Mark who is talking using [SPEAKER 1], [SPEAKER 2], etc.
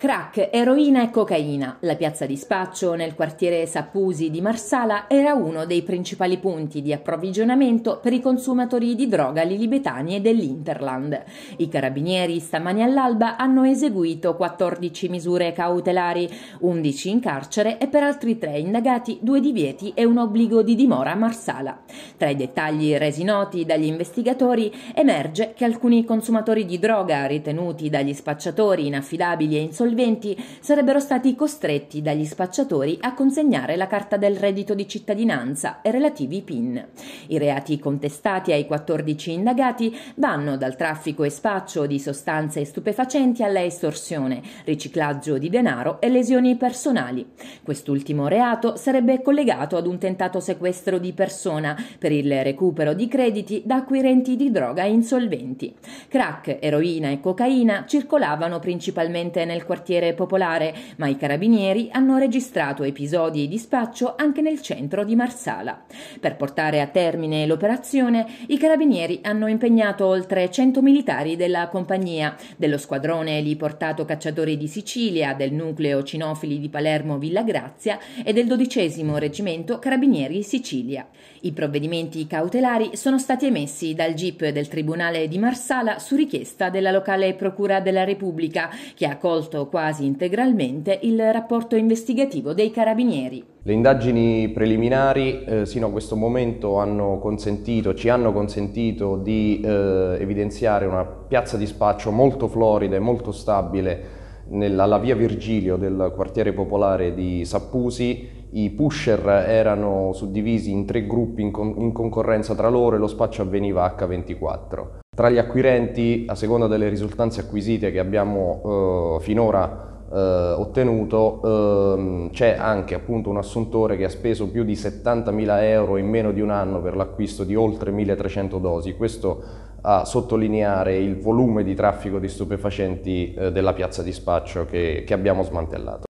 [SPEAKER 1] Crack, eroina e cocaina. La piazza di spaccio nel quartiere Sappusi di Marsala era uno dei principali punti di approvvigionamento per i consumatori di droga lilibetani e dell'Interland. I carabinieri stamani all'alba hanno eseguito 14 misure cautelari, 11 in carcere e per altri 3 indagati, due divieti e un obbligo di dimora a Marsala. Tra i dettagli resi noti dagli investigatori emerge che alcuni consumatori di droga ritenuti dagli spacciatori inaffidabili e insolenti insolventi sarebbero stati costretti dagli spacciatori a consegnare la carta del reddito di cittadinanza e relativi PIN. I reati contestati ai 14 indagati vanno dal traffico e spaccio di sostanze stupefacenti alla estorsione, riciclaggio di denaro e lesioni personali. Quest'ultimo reato sarebbe collegato ad un tentato sequestro di persona per il recupero di crediti da acquirenti di droga insolventi. Crack, eroina e cocaina circolavano principalmente nel quartiere quartiere popolare, ma i carabinieri hanno registrato episodi di spaccio anche nel centro di Marsala. Per portare a termine l'operazione, i carabinieri hanno impegnato oltre 100 militari della compagnia, dello squadrone di portato cacciatori di Sicilia, del nucleo cinofili di Palermo Villa Grazia e del dodicesimo reggimento Carabinieri Sicilia. I provvedimenti cautelari sono stati emessi dal GIP del Tribunale di Marsala su richiesta della locale Procura della Repubblica, che ha accolto quasi integralmente il rapporto investigativo dei carabinieri.
[SPEAKER 2] Le indagini preliminari eh, sino a questo momento hanno ci hanno consentito di eh, evidenziare una piazza di spaccio molto florida e molto stabile nella, alla via Virgilio del quartiere popolare di Sappusi i pusher erano suddivisi in tre gruppi in, con in concorrenza tra loro e lo spaccio avveniva H24. Tra gli acquirenti, a seconda delle risultanze acquisite che abbiamo eh, finora eh, ottenuto, eh, c'è anche appunto un assuntore che ha speso più di 70.000 euro in meno di un anno per l'acquisto di oltre 1.300 dosi. Questo a sottolineare il volume di traffico di stupefacenti eh, della piazza di spaccio che, che abbiamo smantellato.